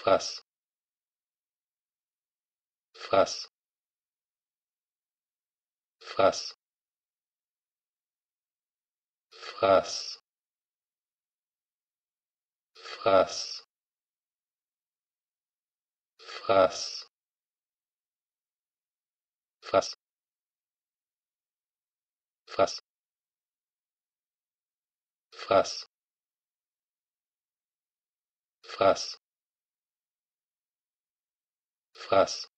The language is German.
Frass. Frass. Frass. Frass. Frass. Frass. Frass. Frass. Frass. Frass fraß